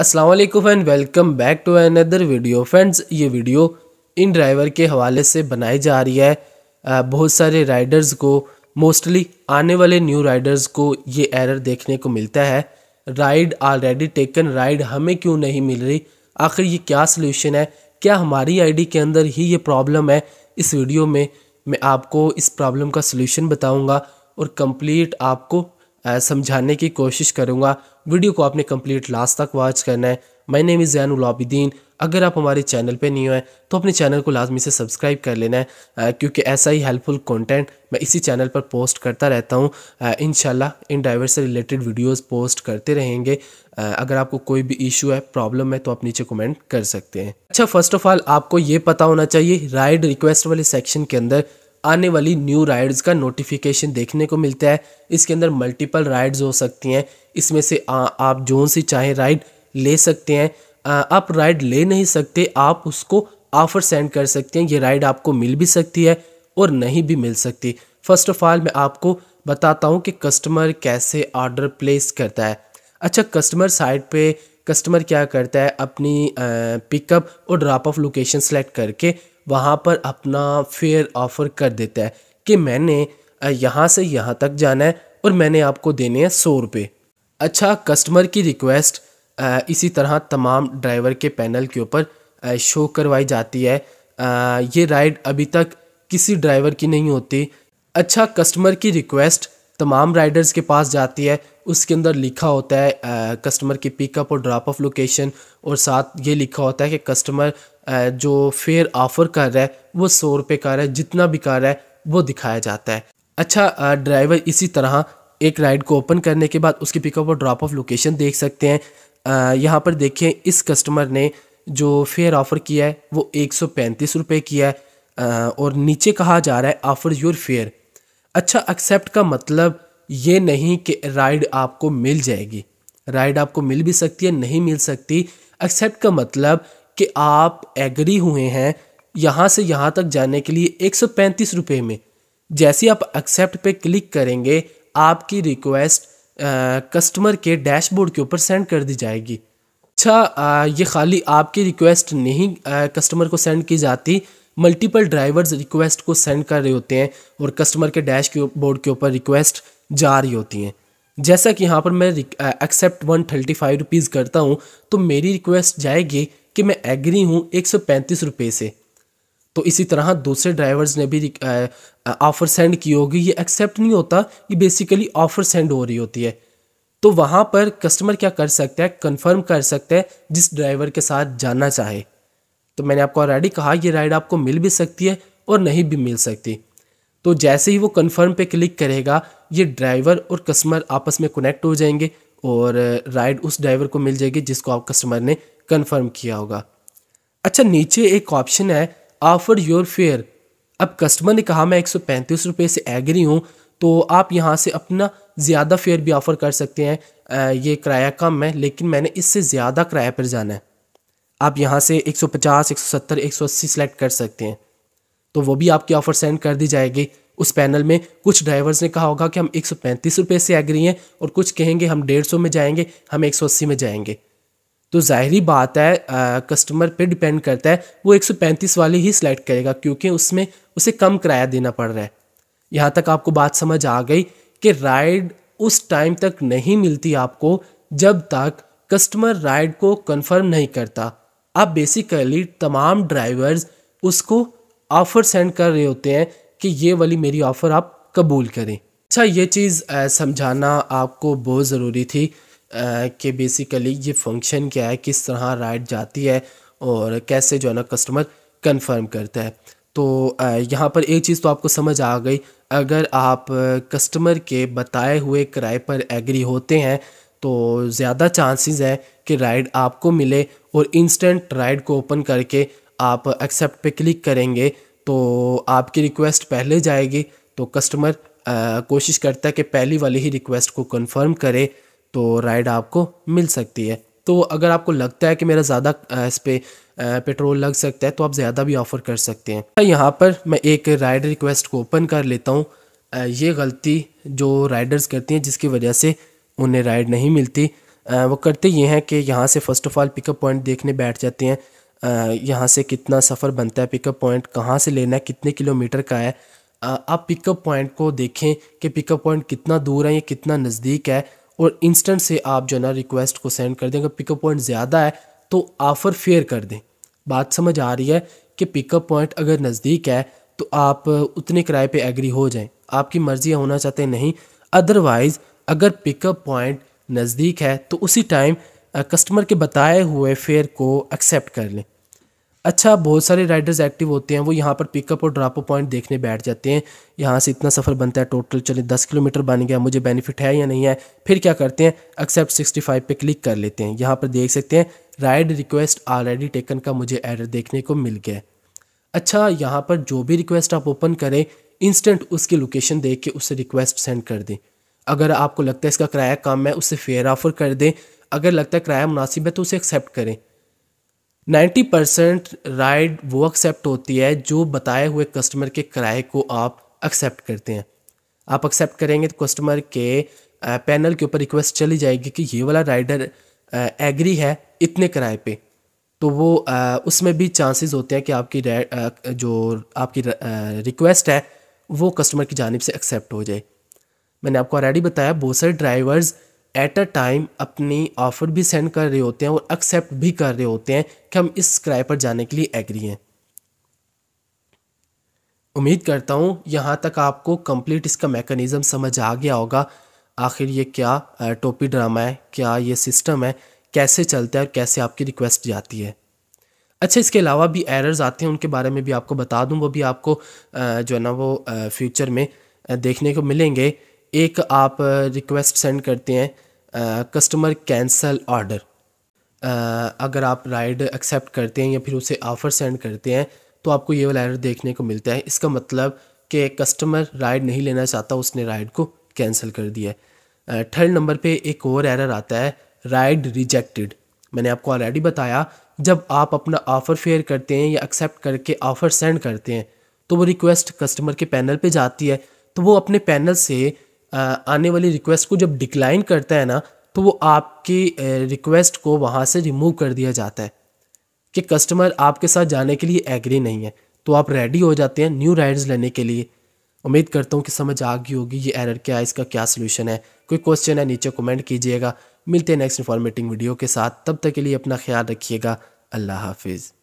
Aslam and welcome back to another video friends ये video इन driver के हवाले से बनाई जा रही है बहुत सारे राइडर्स को मोस्टली आने वाले न्यू राइडर्स को ये एरर देखने को मिलता है राइड ऑलरेडी टेकन राइड हमें क्यों नहीं मिल रही आखिर ये क्या सोल्यूशन है क्या हमारी आईडी के अंदर ही ये प्रॉब्लम है इस वीडियो में मैं आपको इस प्रॉब्लम का सोल्यूशन बताऊँगा और कम्प्लीट आपको समझाने की कोशिश करूँगा वीडियो को आपने कंप्लीट लास्ट तक वॉच करना है मैं नेम इज़ जैन उलाबिदीन अगर आप हमारे चैनल पे नहीं हुए तो अपने चैनल को लाजमी से सब्सक्राइब कर लेना है क्योंकि ऐसा ही हेल्पफुल कंटेंट मैं इसी चैनल पर पोस्ट करता रहता हूँ इन इन ड्राइवर से रिलेटेड वीडियोस पोस्ट करते रहेंगे अगर आपको कोई भी इशू है प्रॉब्लम है तो आप नीचे कमेंट कर सकते हैं अच्छा फर्स्ट ऑफ ऑल आपको ये पता होना चाहिए राइड रिक्वेस्ट वाले सेक्शन के अंदर आने वाली न्यू राइड्स का नोटिफिकेशन देखने को मिलता है इसके अंदर मल्टीपल राइड्स हो सकती हैं इसमें से आ, आप जो सी चाहे राइड ले सकते हैं आ, आप राइड ले नहीं सकते आप उसको ऑफर सेंड कर सकते हैं ये राइड आपको मिल भी सकती है और नहीं भी मिल सकती फर्स्ट ऑफ ऑल मैं आपको बताता हूँ कि कस्टमर कैसे ऑर्डर प्लेस करता है अच्छा कस्टमर साइट पे कस्टमर क्या करता है अपनी पिकअप और ड्रॉप ऑफ लोकेशन सेलेक्ट करके वहाँ पर अपना फेयर ऑफर कर देता है कि मैंने यहाँ से यहाँ तक जाना है और मैंने आपको देने हैं सौ रुपये अच्छा कस्टमर की रिक्वेस्ट इसी तरह तमाम ड्राइवर के पैनल के ऊपर शो करवाई जाती है ये राइड अभी तक किसी ड्राइवर की नहीं होती अच्छा कस्टमर की रिक्वेस्ट तमाम राइडर्स के पास जाती है उसके अंदर लिखा होता है आ, कस्टमर की पिकअप और ड्रॉप ऑफ लोकेशन और साथ ये लिखा होता है कि कस्टमर आ, जो फेयर ऑफ़र कर रहा है वो सौ रुपये का रहा है जितना भी कर रहा है वो दिखाया जाता है अच्छा ड्राइवर इसी तरह एक राइड को ओपन करने के बाद उसकी पिकअप और ड्रॉप ऑफ लोकेशन देख सकते हैं यहाँ पर देखें इस कस्टमर ने जो फेयर ऑफ़र किया है वो एक सौ पैंतीस रुपये किया है और नीचे कहा जा रहा है ऑफ़र योर फेयर अच्छा एक्सेप्ट का मतलब ये नहीं कि राइड आपको मिल जाएगी राइड आपको मिल भी सकती है नहीं मिल सकती एक्सेप्ट का मतलब कि आप एग्री हुए हैं यहाँ से यहाँ तक जाने के लिए एक सौ पैंतीस रुपये में जैसे आप एक्सेप्ट पे क्लिक करेंगे आपकी रिक्वेस्ट कस्टमर के डैशबोर्ड के ऊपर सेंड कर दी जाएगी अच्छा ये खाली आपकी रिक्वेस्ट नहीं कस्टमर को सेंड की जाती मल्टीपल ड्राइवर्स रिक्वेस्ट को सेंड कर रहे होते हैं और कस्टमर के डैश के बोर्ड के ऊपर रिक्वेस्ट जा रही होती हैं जैसा कि यहाँ पर मैं accept one thirty five rupees करता हूँ तो मेरी रिक्वेस्ट जाएगी कि मैं एग्री हूँ एक सौ पैंतीस रुपये से तो इसी तरह दूसरे ड्राइवर्स ने भी ऑफ़र सेंड की होगी ये एक्सेप्ट नहीं होता ये बेसिकली ऑफ़र सेंड हो रही होती है तो वहाँ पर कस्टमर क्या कर सकता है कंफर्म कर सकता है जिस ड्राइवर के साथ जाना चाहे तो मैंने आपको ऑलरेडी कहा ये राइड आपको मिल भी सकती है और नहीं भी मिल सकती तो जैसे ही वो कंफर्म पे क्लिक करेगा ये ड्राइवर और कस्टमर आपस में कनेक्ट हो जाएंगे और राइड उस ड्राइवर को मिल जाएगी जिसको आप कस्टमर ने कन्फर्म किया होगा अच्छा नीचे एक ऑप्शन है ऑफर योर फेयर अब कस्टमर ने कहा मैं एक सौ पैंतीस रुपये से एग्री हूँ तो आप यहाँ से अपना ज़्यादा फेयर भी ऑफ़र कर सकते हैं ये किराया कम है लेकिन मैंने इससे ज़्यादा किराए पर जाना है आप यहाँ से 150, 170, 180 सेलेक्ट कर सकते हैं तो वो भी आपकी ऑफ़र सेंड कर दी जाएगी उस पैनल में कुछ ड्राइवर्स ने कहा होगा कि हम एक सौ से एग्री हैं और कुछ कहेंगे हम डेढ़ में जाएंगे हम एक में जाएंगे तो ज़ाहरी बात है आ, कस्टमर पे डिपेंड करता है वो 135 वाली ही सिलेक्ट करेगा क्योंकि उसमें उसे कम किराया देना पड़ रहा है यहाँ तक आपको बात समझ आ गई कि राइड उस टाइम तक नहीं मिलती आपको जब तक कस्टमर राइड को कंफर्म नहीं करता आप बेसिकली तमाम ड्राइवर्स उसको ऑफर सेंड कर रहे होते हैं कि ये वाली मेरी ऑफ़र आप कबूल करें अच्छा ये चीज़ समझाना आपको बहुत ज़रूरी थी कि बेसिकली ये फंक्शन क्या है किस तरह राइड जाती है और कैसे जो है ना कस्टमर कंफर्म करता है तो यहाँ पर एक चीज़ तो आपको समझ आ गई अगर आप कस्टमर के बताए हुए किराए पर एग्री होते हैं तो ज़्यादा चांसेस है कि राइड आपको मिले और इंस्टेंट राइड को ओपन करके आप एक्सेप्ट पे क्लिक करेंगे तो आपकी रिक्वेस्ट पहले जाएगी तो कस्टमर कोशिश करता है कि पहली वाली ही रिक्वेस्ट को कंफर्म करे तो राइड आपको मिल सकती है तो अगर आपको लगता है कि मेरा ज़्यादा इस पर पेट्रोल लग सकता है तो आप ज़्यादा भी ऑफ़र कर सकते हैं तो यहाँ पर मैं एक राइड रिक्वेस्ट को ओपन कर लेता हूँ ये गलती जो राइडर्स करती हैं जिसकी वजह से उन्हें राइड नहीं मिलती वो करते ये हैं कि यहाँ से first of all pickup point देखने बैठ जाते हैं यहाँ से कितना सफ़र बनता है पिकअप पॉइंट कहाँ से लेना है कितने किलोमीटर का है आप पिकअप पॉइंट को देखें कि पिकअप पॉइंट कितना दूर है या कितना नज़दीक है और इंस्टेंट से आप जो है ना रिक्वेस्ट को सेंड कर दें अगर पिकअप पॉइंट ज़्यादा है तो ऑफ़र फेयर कर दें बात समझ आ रही है कि पिकअप पॉइंट अगर नज़दीक है तो आप उतने किराए पे एग्री हो जाएं आपकी मर्ज़ी होना चाहते नहीं अदरवाइज़ अगर पिकअप पॉइंट नज़दीक है तो उसी टाइम कस्टमर के बताए हुए फेयर को एक्सेप्ट कर लें अच्छा बहुत सारे राइडर्स एक्टिव होते हैं वो यहाँ पर पिकअप और ड्रॉप पॉइंट देखने बैठ जाते हैं यहाँ से इतना सफ़र बनता है टोटल चले दस किलोमीटर बन गया मुझे बेनिफिट है या नहीं है फिर क्या करते हैं एक्सेप्ट सिक्सटी फाइव पर क्लिक कर लेते हैं यहाँ पर देख सकते हैं राइड रिक्वेस्ट ऑलरेडी टेकन का मुझे एडर देखने को मिल गया अच्छा यहाँ पर जो भी रिक्वेस्ट आप ओपन करें इंस्टेंट उसकी लोकेशन देख के उससे रिक्वेस्ट सेंड कर दें अगर आपको लगता है इसका किराया कम है उससे फेयर ऑफर कर दें अगर लगता है किराया मुनासिब है तो उसे एक्सेप्ट करें 90 परसेंट राइड वो एक्सेप्ट होती है जो बताए हुए कस्टमर के किराए को आप एक्सेप्ट करते हैं आप एक्सेप्ट करेंगे तो कस्टमर के पैनल के ऊपर रिक्वेस्ट चली जाएगी कि ये वाला राइडर एग्री है इतने किराए पे तो वो उसमें भी चांसेस होते हैं कि आपकी जो आपकी रिक्वेस्ट है वो कस्टमर की जानब से एक्सेप्ट हो जाए मैंने आपको ऑलरेडी बताया बहुत सारे ड्राइवर्स एट अ टाइम अपनी ऑफ़र भी सेंड कर रहे होते हैं और एक्सेप्ट भी कर रहे होते हैं कि हम इस किराए पर जाने के लिए एग्री हैं उम्मीद करता हूँ यहाँ तक आपको कंप्लीट इसका मेकनिज़म समझ आ गया होगा आखिर ये क्या टोपी ड्रामा है क्या ये सिस्टम है कैसे चलता है और कैसे आपकी रिक्वेस्ट जाती है अच्छा इसके अलावा भी एरर्स आते हैं उनके बारे में भी आपको बता दूं वो भी आपको जो है ना वो फ्यूचर में देखने को मिलेंगे एक आप रिक्वेस्ट सेंड करते हैं कस्टमर कैंसल ऑर्डर अगर आप राइड एक्सेप्ट करते हैं या फिर उसे ऑफ़र सेंड करते हैं तो आपको ये वाला एरर देखने को मिलता है इसका मतलब कि कस्टमर राइड नहीं लेना चाहता उसने राइड को कैंसिल कर दिया है थर्ड नंबर पे एक और एरर आता है राइड रिजेक्टेड मैंने आपको ऑलरेडी बताया जब आप अपना ऑफ़र फेयर करते हैं या एक्सेप्ट करके ऑफ़र सेंड करते हैं तो वो रिक्वेस्ट कस्टमर के पैनल पे जाती है तो वो अपने पैनल से आने वाली रिक्वेस्ट को जब डिक्लाइन करता है ना तो वो आपकी रिक्वेस्ट को वहाँ से रिमूव कर दिया जाता है कि कस्टमर आपके साथ जाने के लिए एग्री नहीं है तो आप रेडी हो जाते हैं न्यू राइड्स लेने के लिए उम्मीद करता हूँ कि समझ आ गई होगी ये एरर क्या है इसका क्या सोल्यूशन है कोई क्वेश्चन है नीचे कमेंट कीजिएगा मिलते हैं नेक्स्ट इन्फॉर्मेटिंग वीडियो के साथ तब तक के लिए अपना ख्याल रखिएगा अल्लाह हाफिज़